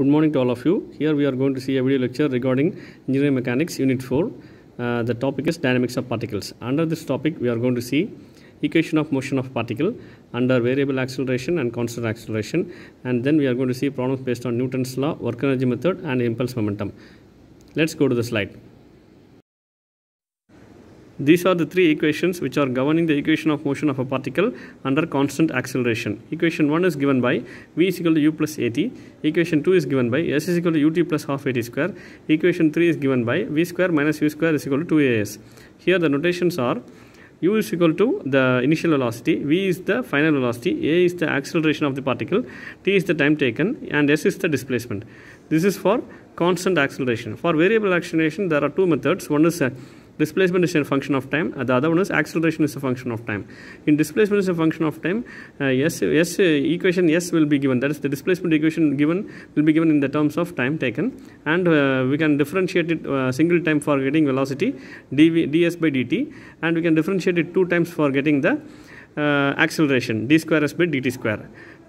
Good morning to all of you. Here we are going to see a video lecture regarding Engineering Mechanics Unit 4. Uh, the topic is Dynamics of Particles. Under this topic we are going to see equation of motion of particle under variable acceleration and constant acceleration and then we are going to see problems based on Newton's law, work energy method and impulse momentum. Let's go to the slide. These are the three equations which are governing the equation of motion of a particle under constant acceleration. Equation 1 is given by v is equal to u plus at. Equation 2 is given by s is equal to ut plus half at square. Equation 3 is given by v square minus u square is equal to 2as. Here the notations are u is equal to the initial velocity, v is the final velocity, a is the acceleration of the particle, t is the time taken and s is the displacement. This is for constant acceleration. For variable acceleration there are two methods. One is displacement is a function of time and the other one is acceleration is a function of time in displacement is a function of time uh, yes yes uh, equation yes will be given that is the displacement equation given will be given in the terms of time taken and uh, we can differentiate it uh, single time for getting velocity dv, ds by dt and we can differentiate it two times for getting the uh, acceleration d square s by dt square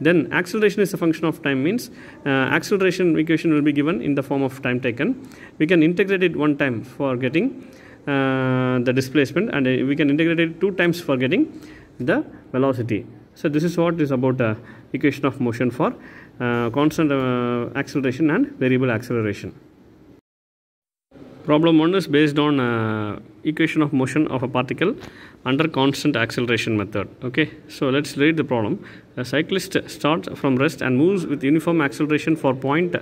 then acceleration is a function of time means uh, acceleration equation will be given in the form of time taken we can integrate it one time for getting uh, the displacement and uh, we can integrate it two times for getting the velocity. So this is what is about uh, equation of motion for uh, constant uh, acceleration and variable acceleration. Problem 1 is based on uh, equation of motion of a particle under constant acceleration method. Okay, so let's read the problem. A cyclist starts from rest and moves with uniform acceleration for point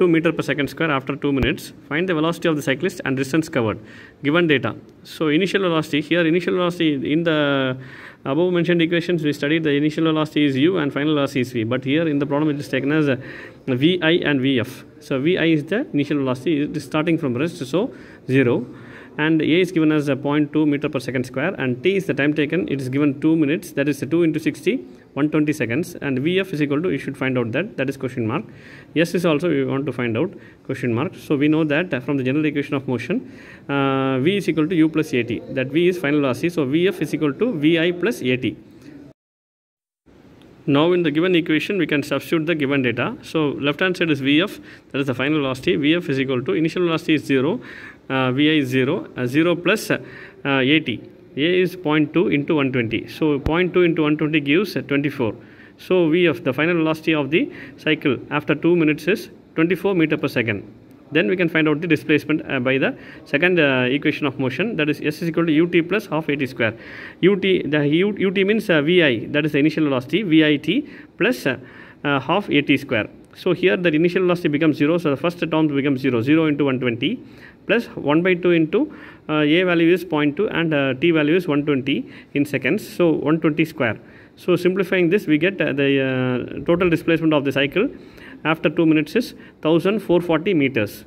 2 meter per second square after 2 minutes. Find the velocity of the cyclist and distance covered. Given data. So initial velocity here initial velocity in the above mentioned equations we studied the initial velocity is u and final velocity is v. But here in the problem it is taken as vi and vf. So vi is the initial velocity it is starting from rest so 0 and A is given as 0.2 meter per second square and T is the time taken it is given 2 minutes that is 2 into 60 120 seconds and VF is equal to you should find out that that is question mark S is also we want to find out question mark so we know that uh, from the general equation of motion uh, V is equal to U plus AT that V is final velocity so VF is equal to VI plus AT now in the given equation, we can substitute the given data. So left hand side is Vf, that is the final velocity. Vf is equal to, initial velocity is 0. Uh, Vi is 0, uh, 0 plus 80. Uh, A is 0.2 into 120. So 0.2 into 120 gives 24. So V of the final velocity of the cycle after 2 minutes is 24 meter per second. Then we can find out the displacement uh, by the second uh, equation of motion that is S is equal to ut plus half at square. ut the ut, ut means uh, Vi that is the initial velocity Vit plus half at square. So here the initial velocity becomes 0. So the first term becomes 0. 0 into 120 plus 1 by 2 into uh, A value is 0.2 and uh, T value is 120 in seconds. So 120 square. So simplifying this we get uh, the uh, total displacement of the cycle after 2 minutes is 1440 meters.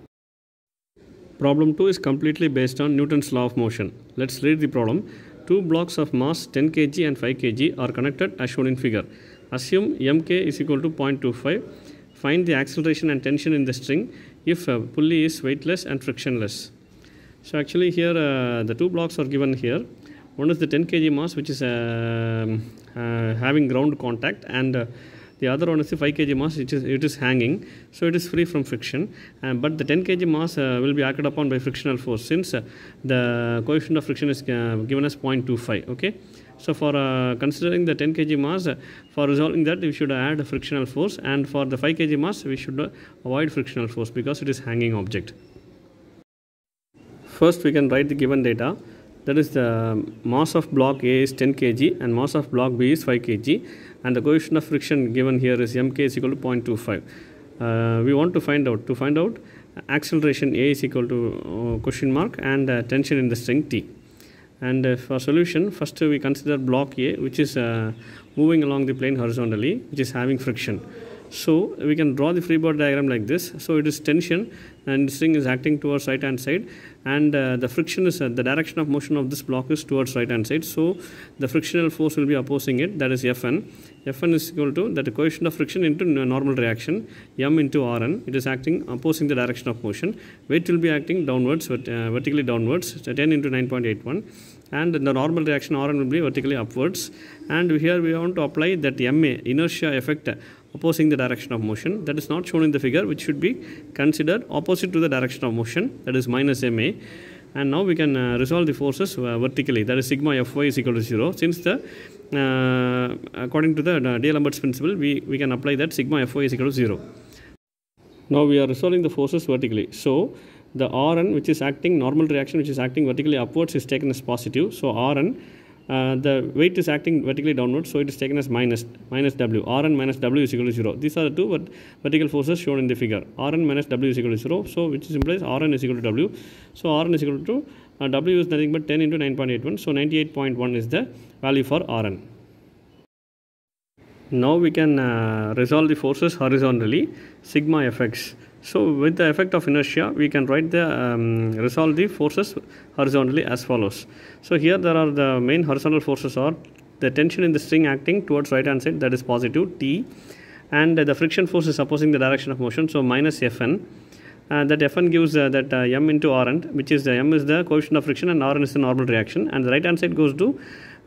Problem 2 is completely based on Newton's law of motion. Let's read the problem. Two blocks of mass 10 kg and 5 kg are connected as shown in figure. Assume Mk is equal to 0.25 Find the acceleration and tension in the string if a uh, pulley is weightless and frictionless. So actually here uh, the two blocks are given here. One is the 10 kg mass which is uh, uh, having ground contact and uh, the other one is the 5 kg mass which is it is hanging so it is free from friction uh, but the 10 kg mass uh, will be acted upon by frictional force since uh, the coefficient of friction is uh, given as 0.25 okay so for uh, considering the 10 kg mass, uh, for resolving that we should add frictional force and for the 5 kg mass we should uh, avoid frictional force because it is hanging object. First we can write the given data that is the um, mass of block A is 10 kg and mass of block B is 5 kg and the coefficient of friction given here is mk is equal to 0.25. Uh, we want to find out to find out acceleration A is equal to uh, question mark and uh, tension in the string T. And uh, for solution, first we consider block A, which is uh, moving along the plane horizontally, which is having friction so we can draw the free body diagram like this so it is tension and string is acting towards right hand side and uh, the friction is uh, the direction of motion of this block is towards right hand side so the frictional force will be opposing it that is Fn Fn is equal to that coefficient of friction into normal reaction M into Rn it is acting opposing the direction of motion weight will be acting downwards but uh, vertically downwards so 10 into 9.81 and the normal reaction Rn will be vertically upwards and here we want to apply that MA inertia effect opposing the direction of motion that is not shown in the figure which should be considered opposite to the direction of motion that is minus ma and now we can uh, resolve the forces uh, vertically that is sigma fy is equal to 0 since the uh, according to the uh, D'Alembert's principle we, we can apply that sigma fy is equal to 0 now we are resolving the forces vertically so the rn which is acting normal reaction which is acting vertically upwards is taken as positive so rn uh, the weight is acting vertically downwards, so it is taken as minus minus W. R and minus W is equal to 0. These are the two vertical forces shown in the figure. Rn and minus W is equal to 0, so which implies Rn is equal to W. So Rn is equal to uh, W is nothing but 10 into 9.81, so 98.1 is the value for Rn now we can uh, resolve the forces horizontally sigma fx so with the effect of inertia we can write the um, resolve the forces horizontally as follows so here there are the main horizontal forces are the tension in the string acting towards right hand side that is positive t and the friction force is opposing the direction of motion so minus fn uh, that Fn gives uh, that uh, m into Rn which is the m is the coefficient of friction and Rn is the normal reaction and the right hand side goes to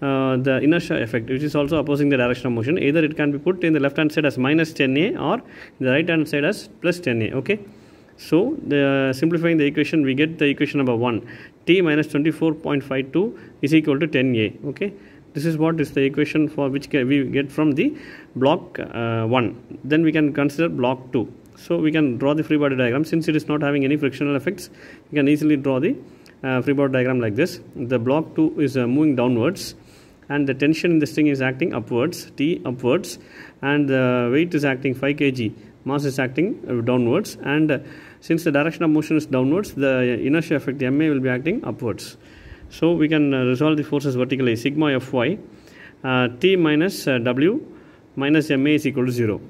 uh, the inertia effect which is also opposing the direction of motion either it can be put in the left hand side as minus 10a or the right hand side as plus 10a okay so the, simplifying the equation we get the equation number 1 t minus 24.52 is equal to 10a okay this is what is the equation for which we get from the block uh, 1 then we can consider block 2 so we can draw the free body diagram since it is not having any frictional effects we can easily draw the uh, free body diagram like this the block 2 is uh, moving downwards and the tension in the string is acting upwards T upwards and the weight is acting 5 kg mass is acting uh, downwards and uh, since the direction of motion is downwards the inertia effect MA will be acting upwards. So we can uh, resolve the forces vertically sigma Fy uh, T minus W minus MA is equal to 0.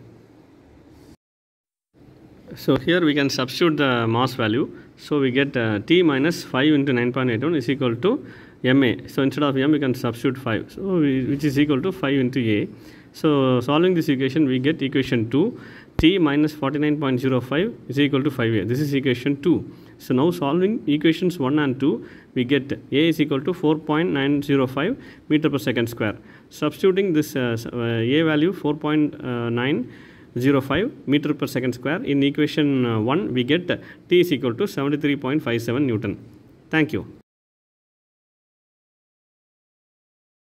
So here we can substitute the mass value. So we get uh, T minus 5 into 9.81 is equal to ma. So instead of m, we can substitute 5, so we, which is equal to 5 into a. So solving this equation, we get equation 2, t minus 49.05 is equal to 5a. This is equation 2. So now solving equations 1 and 2, we get a is equal to 4.905 meter per second square. Substituting this uh, uh a value 4.9 meter per second square. In equation uh, 1, we get t is equal to 73.57 Newton. Thank you.